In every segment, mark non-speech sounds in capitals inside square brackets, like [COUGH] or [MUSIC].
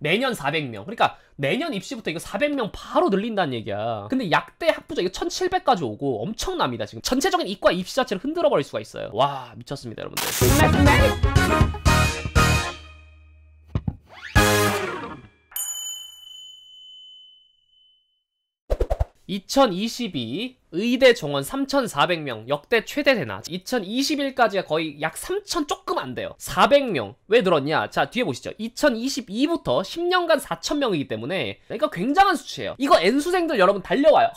매년 400명. 그러니까 내년 입시부터 이거 400명 바로 늘린다는 얘기야. 근데 약대 학부자 이거 1700까지 오고 엄청납니다. 지금 전체적인 이과 입시 자체를 흔들어 버릴 수가 있어요. 와, 미쳤습니다, 여러분들. 2022 의대 정원 3,400명 역대 최대 대낮 2021까지가 거의 약 3,000 조금 안 돼요 400명 왜 늘었냐 자 뒤에 보시죠 2022부터 10년간 4,000명이기 때문에 그러니까 굉장한 수치예요 이거 N수생들 여러분 달려와요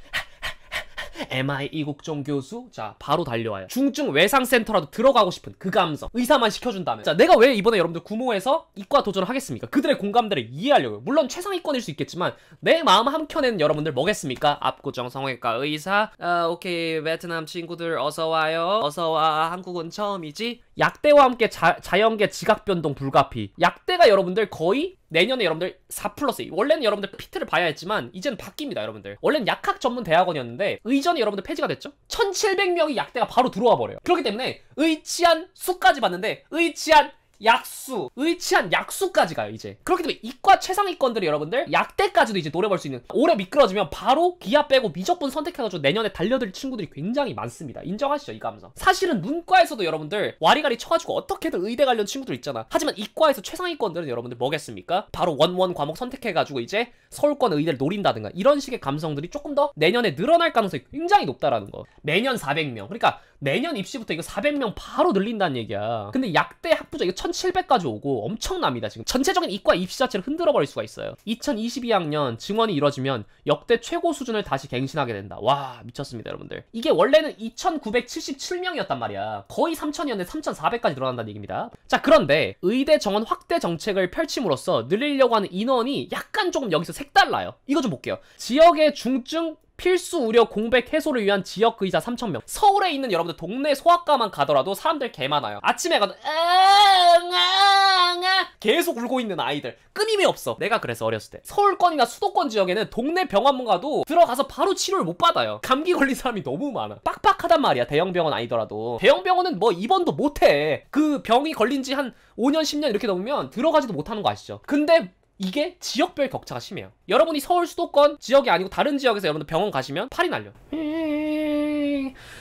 MI 이국종 교수 자 바로 달려와요 중증 외상센터라도 들어가고 싶은 그 감성 의사만 시켜준다면 자 내가 왜 이번에 여러분들 구모해서 이과 도전을 하겠습니까 그들의 공감대를 이해하려고요 물론 최상위권일 수 있겠지만 내 마음 한켠에는 여러분들 뭐겠습니까 압구정 성형외과 의사 아 오케이 베트남 친구들 어서와요 어서와 한국은 처음이지 약대와 함께 자, 자연계 지각변동 불가피 약대가 여러분들 거의 내년에 여러분들 4 플러스 2 원래는 여러분들 피트를 봐야 했지만 이제는 바뀝니다 여러분들 원래는 약학 전문 대학원이었는데 의전이 여러분들 폐지가 됐죠 1700명이 약대가 바로 들어와 버려요 그렇기 때문에 의치한 수까지 봤는데 의치한 약수, 의치한 약수까지 가요 이제. 그렇기 때문에 이과 최상위권들이 여러분들 약대까지도 이제 노려볼 수 있는 올해 미끄러지면 바로 기아 빼고 미적분 선택해가지고 내년에 달려들 친구들이 굉장히 많습니다. 인정하시죠 이 감성. 사실은 문과에서도 여러분들 와리가리 쳐가지고 어떻게든 의대 관련 친구들 있잖아. 하지만 이과에서 최상위권들은 여러분들 뭐겠습니까? 바로 원원 과목 선택해가지고 이제 서울권 의대를 노린다든가 이런 식의 감성들이 조금 더 내년에 늘어날 가능성이 굉장히 높다라는 거. 매년 400명. 그러니까 내년 입시부터 이거 400명 바로 늘린다는 얘기야. 근데 약대 학부자 이거 1,700까지 오고 엄청납니다. 지금 전체적인 이과 입시 자체를 흔들어 버릴 수가 있어요. 2022학년 증원이 이뤄지면 역대 최고 수준을 다시 갱신하게 된다. 와 미쳤습니다 여러분들. 이게 원래는 2,977명이었단 말이야. 거의 3,000이었는데 3,400까지 늘어난다는 얘기입니다. 자 그런데 의대 정원 확대 정책을 펼침으로써 늘리려고 하는 인원이 약간 조금 여기서 색달라요. 이거 좀 볼게요. 지역의 중증 필수 우려 공백 해소를 위한 지역 의사 그 3천명 서울에 있는 여러분들 동네 소아과만 가더라도 사람들 개 많아요 아침에 가도 아, 아, 아, 계속 울고 있는 아이들 끊임이 없어 내가 그래서 어렸을 때 서울권이나 수도권 지역에는 동네 병원만 가도 들어가서 바로 치료를 못 받아요 감기 걸린 사람이 너무 많아 빡빡하단 말이야 대형병원 아니더라도 대형병원은 뭐 입원도 못해 그 병이 걸린 지 한 5년 10년 이렇게 넘으면 들어가지도 못하는 거 아시죠 근데 이게 지역별 격차가 심해요 여러분이 서울 수도권 지역이 아니고 다른 지역에서 여러분들 병원 가시면 팔이 날려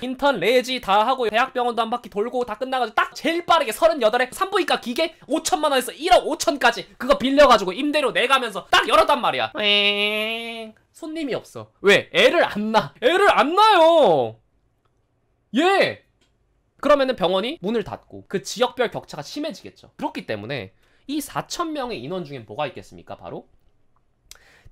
인턴 레지 다 하고 대학병원도 한 바퀴 돌고 다 끝나가지고 딱 제일 빠르게 38에 산부인과 기계 5천만 원에서 1억 5천까지 그거 빌려가지고 임대료 내가면서 딱 열었단 말이야 손님이 없어 왜? 애를 안낳 아 애를 안 낳아요 예! 그러면은 병원이 문을 닫고 그 지역별 격차가 심해지겠죠 그렇기 때문에 이 4천 명의 인원 중에 뭐가 있겠습니까? 바로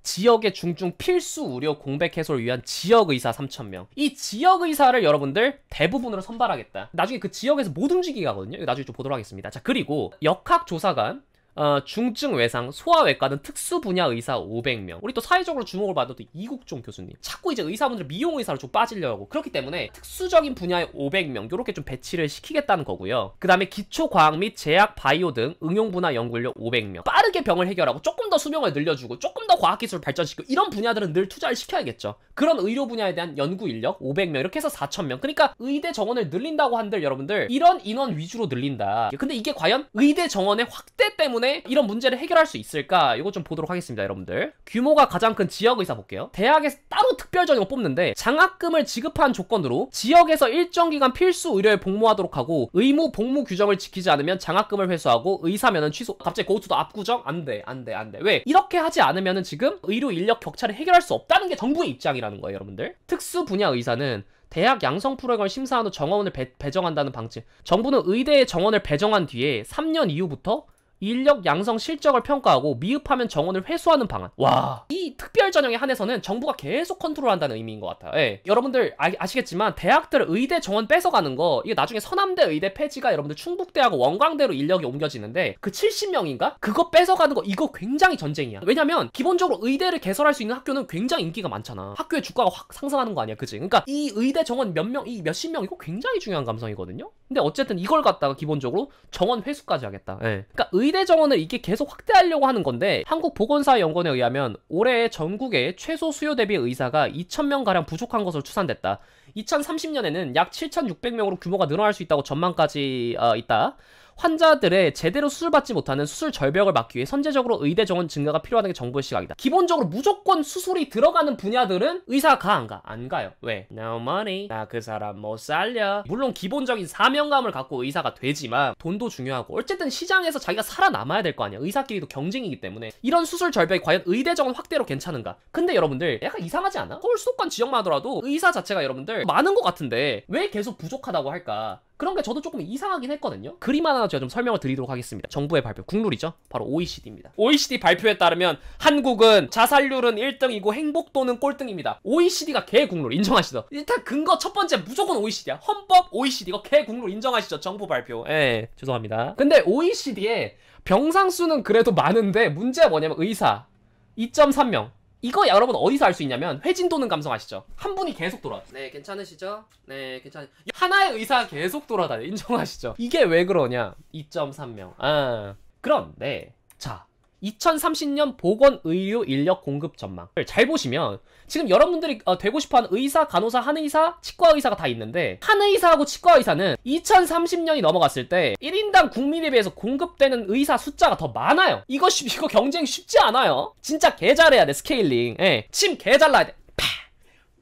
지역의 중증 필수 우려 공백 해소를 위한 지역 의사 3,000명. 이 지역 의사를 여러분들 대부분으로 선발하겠다. 나중에 그 지역에서 못 움직이게 하거든요. 나중에 좀 보도록 하겠습니다. 자, 그리고 역학조사관, 어, 중증 외상, 소아외과는 특수 분야 의사 500명. 우리 또 사회적으로 주목을 받았던 이국종 교수님. 자꾸 이제 의사분들 미용 의사로 좀 빠지려고. 그렇기 때문에 특수적인 분야의 500명 이렇게 좀 배치를 시키겠다는 거고요. 그다음에 기초 과학 및 제약, 바이오 등 응용 분야 연구인력 500명. 빠르게 병을 해결하고 조금 더 수명을 늘려주고 조금 더 과학 기술을 발전시키고 이런 분야들은 늘 투자를 시켜야겠죠. 그런 의료 분야에 대한 연구 인력 500명 이렇게 해서 4,000명. 그러니까 의대 정원을 늘린다고 한들 여러분들 이런 인원 위주로 늘린다. 근데 이게 과연 의대 정원의 확대 때문에 때문에 이런 문제를 해결할 수 있을까? 이거 좀 보도록 하겠습니다, 여러분들. 규모가 가장 큰 지역의사 볼게요. 대학에서 따로 특별 전형을 뽑는데 장학금을 지급한 조건으로 지역에서 일정 기간 필수 의료에 복무하도록 하고 의무 복무 규정을 지키지 않으면 장학금을 회수하고 의사면은 취소. 갑자기 고투도 압구정? 안 돼, 안 돼, 안 돼. 왜? 이렇게 하지 않으면 지금 의료 인력 격차를 해결할 수 없다는 게 정부의 입장이라는 거예요, 여러분들. 특수 분야 의사는 대학 양성 프로그램을 심사한 후 정원을 배, 배정한다는 방침. 정부는 의대에 정원을 배정한 뒤에 3년 이후부터 인력 양성 실적을 평가하고 미흡하면 정원을 회수하는 방안 와 이 특별 전형에 한해서는 정부가 계속 컨트롤한다는 의미인 것 같아요 예. 여러분들 아, 시겠지만 대학들 의대 정원 뺏어가는 거 이게 나중에 서남대 의대 폐지가 여러분들 충북대하고 원광대로 인력이 옮겨지는데 그 70명인가? 그거 뺏어가는 거 이거 굉장히 전쟁이야 왜냐면 기본적으로 의대를 개설할 수 있는 학교는 굉장히 인기가 많잖아 학교의 주가가 확 상승하는 거 아니야 그지 그러니까 이 의대 정원 몇 명 이 몇십 명 이거 굉장히 중요한 감성이거든요 근데 어쨌든 이걸 갖다가 기본적으로 정원 회수까지 하겠다 예. 그러니까 의 의대 정원을 이게 계속 확대하려고 하는 건데 한국보건사연구원에 의하면 올해 전국의 최소 수요 대비 의사가 2,000명가량 부족한 것으로 추산됐다. 2030년에는 약 7,600명으로 규모가 늘어날 수 있다고 전망까지 어, 있다. 환자들의 제대로 수술받지 못하는 수술 절벽을 막기 위해 선제적으로 의대 정원 증가가 필요하다는 게 정부의 시각이다. 기본적으로 무조건 수술이 들어가는 분야들은 의사가 안 가? 안 가요. 왜? No money. 나 그 사람 못 살려. 물론 기본적인 사명감을 갖고 의사가 되지만 돈도 중요하고 어쨌든 시장에서 자기가 살아남아야 될 거 아니야. 의사끼리도 경쟁이기 때문에 이런 수술 절벽이 과연 의대 정원 확대로 괜찮은가? 근데 여러분들 약간 이상하지 않아? 서울 수도권 지역만 하더라도 의사 자체가 여러분들 많은 것 같은데 왜 계속 부족하다고 할까? 그런 게 저도 조금 이상하긴 했거든요. 그림 하나 제가 좀 설명을 드리도록 하겠습니다. 정부의 발표, 국룰이죠. 바로 OECD입니다. OECD 발표에 따르면 한국은 자살률은 1등이고 행복도는 꼴등입니다. OECD가 개국룰 인정하시죠? 일단 근거 첫 번째 무조건 OECD야. 헌법 OECD 이거 개국룰 인정하시죠? 정부 발표. 예, 죄송합니다. 근데 OECD에 병상 수는 그래도 많은데 문제 뭐냐면 의사 2.3명, 이거 여러분 어디서 알 수 있냐면 회진 도는 감성 아시죠? 한 분이 계속 돌아. 왔 네, 괜찮으시죠? 네, 괜찮. 하나의 의사 계속 돌아다녀. 인정하시죠? 이게 왜 그러냐? 2.3명. 아. 그런데 2030년 보건의료 인력 공급 전망. 을잘 보시면 지금 여러분들이 어, 되고 싶어하는 의사, 간호사, 한의사, 치과의사가 다 있는데 한의사하고 치과의사는 2030년이 넘어갔을 때 1인당 국민에 비해서 공급되는 의사 숫자가 더 많아요. 이거 쉽, 이거 경쟁 쉽지 않아요. 진짜 개잘해야 돼 스케일링. 예. 침 개잘라야 돼. 팍!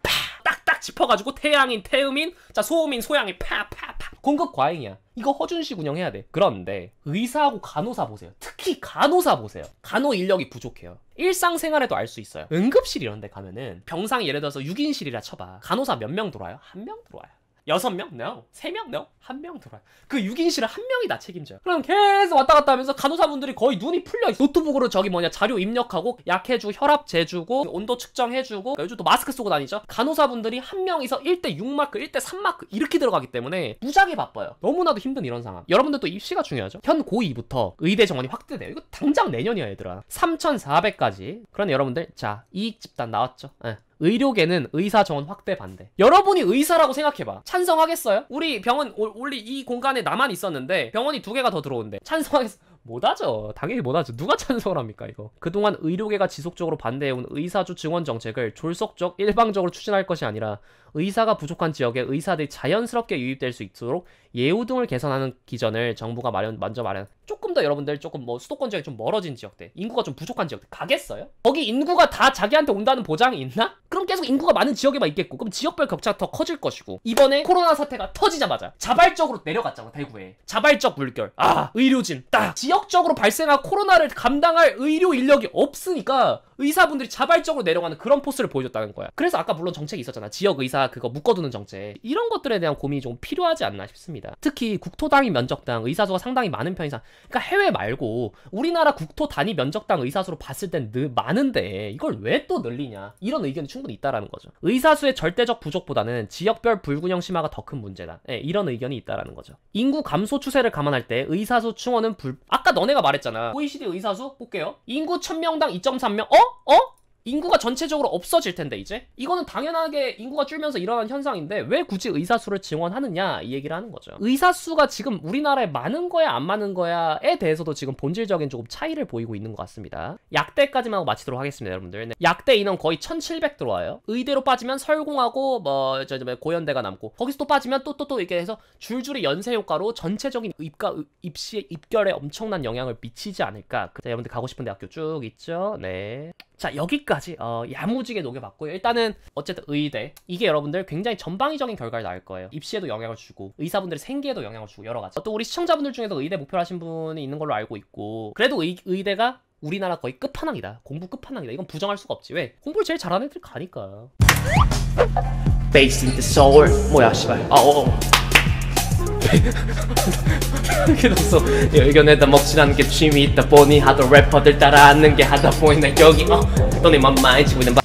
팍! 딱딱 짚어가지고 태양인, 태음인, 자 소음인, 소양인 팍! 팍! 공급 과잉이야. 이거 허준식 운영해야 돼. 그런데 의사하고 간호사 보세요. 특히 간호사 보세요. 간호 인력이 부족해요. 일상생활에도 알 수 있어요. 응급실 이런 데 가면은 병상 예를 들어서 6인실이라 쳐봐. 간호사 몇 명 들어와요? 한 명 들어와요. 여섯 명? No. 세 명? No. 한명 들어와요. 그6인실에한 명이 다 책임져요. 그럼 계속 왔다 갔다 하면서 간호사분들이 거의 눈이 풀려. 노트북으로 저기 뭐냐 자료 입력하고 약 해주고 혈압 재주고 온도 측정해주고 그러니까 요즘 또 마스크 쓰고 다니죠. 간호사분들이 한 명이서 1대 6마크, 1대 3마크 이렇게 들어가기 때문에 무작위 바빠요. 너무나도 힘든 이런 상황. 여러분들도 입시가 중요하죠. 현 고2부터 의대 정원이 확대돼요. 이거 당장 내년이야 얘들아. 3,400까지. 그런데 여러분들 자 이익 집단 나왔죠. 에. 예. 의료계는 의사 정원 확대 반대 여러분이 의사라고 생각해봐 찬성하겠어요? 우리 병원 원래 이 공간에 나만 있었는데 병원이 두 개가 더 들어온대 찬성하겠어 못하죠 당연히 못하죠 누가 찬성을 합니까 이거 그동안 의료계가 지속적으로 반대해온 의사주 증원 정책을 졸속적 일방적으로 추진할 것이 아니라 의사가 부족한 지역에 의사들이 자연스럽게 유입될 수 있도록 예우 등을 개선하는 기전을 정부가 마련 먼저 마련. 조금 더 여러분들 조금 뭐 수도권 지역이 좀 멀어진 지역대 인구가 좀 부족한 지역대 가겠어요? 거기 인구가 다 자기한테 온다는 보장이 있나? 그럼 계속 인구가 많은 지역에만 있겠고, 그럼 지역별 격차가 더 커질 것이고 이번에 코로나 사태가 터지자마자 자발적으로 내려갔잖아 대구에. 자발적 물결. 아 의료진 딱 지역적으로 발생한 코로나를 감당할 의료 인력이 없으니까 의사분들이 자발적으로 내려가는 그런 포스를 보여줬다는 거야. 그래서 아까 물론 정책이 있었잖아. 지역 의사 그거 묶어두는 정책 이런 것들에 대한 고민이 좀 필요하지 않나 싶습니다. 특히 국토당이 면적당 의사수가 상당히 많은 편이상 그러니까 해외 말고 우리나라 국토 단위 면적당 의사수로 봤을 땐 늘 많은데 이걸 왜 또 늘리냐 이런 의견이 충분히 있다라는 거죠. 의사수의 절대적 부족보다는 지역별 불균형 심화가 더 큰 문제다. 네, 이런 의견이 있다라는 거죠. 인구 감소 추세를 감안할 때 의사수 충원은 불 아까 너네가 말했잖아. OECD 의사수 볼게요. 인구 1000명당 2.3명 어? 어? 인구가 전체적으로 없어질 텐데 이제 이거는 당연하게 인구가 줄면서 일어난 현상인데 왜 굳이 의사 수를 증원하느냐 이 얘기를 하는 거죠. 의사 수가 지금 우리나라에 많은 거야 안 많은 거야에 대해서도 지금 본질적인 조금 차이를 보이고 있는 것 같습니다. 약대까지만 하고 마치도록 하겠습니다, 여러분들. 약대 인원 거의 1,700 들어와요. 의대로 빠지면 설공하고 뭐 저, 저, 뭐 고연대가 남고 거기서 또 빠지면 또 또또 또, 또 이렇게 해서 줄줄이 연쇄 효과로 전체적인 입가 입시 의 입결에 엄청난 영향을 미치지 않을까. 그 자, 여러분들 가고 싶은 대학교 쭉 있죠? 네. 자 여기까지 어, 야무지게 녹여봤고요 일단은 어쨌든 의대 이게 여러분들 굉장히 전방위적인 결과를 낳을 거예요 입시에도 영향을 주고 의사분들의 생계에도 영향을 주고 여러 가지 어, 또 우리 시청자분들 중에서 의대 목표를 하신 분이 있는 걸로 알고 있고 그래도 의, 의대가 우리나라 거의 끝판왕이다 공부 끝판왕이다 이건 부정할 수가 없지 왜 공부를 제일 잘하는 애들 이 가니까 Based in the soul 뭐야 씨발 아어 어. [LAUGHS] 그래서 의견에다 먹질 는게 취미 있다 보니 하도 래퍼들 따라하는 게 하다 보니 나 여기 어 너네 맘 많이 치고 있는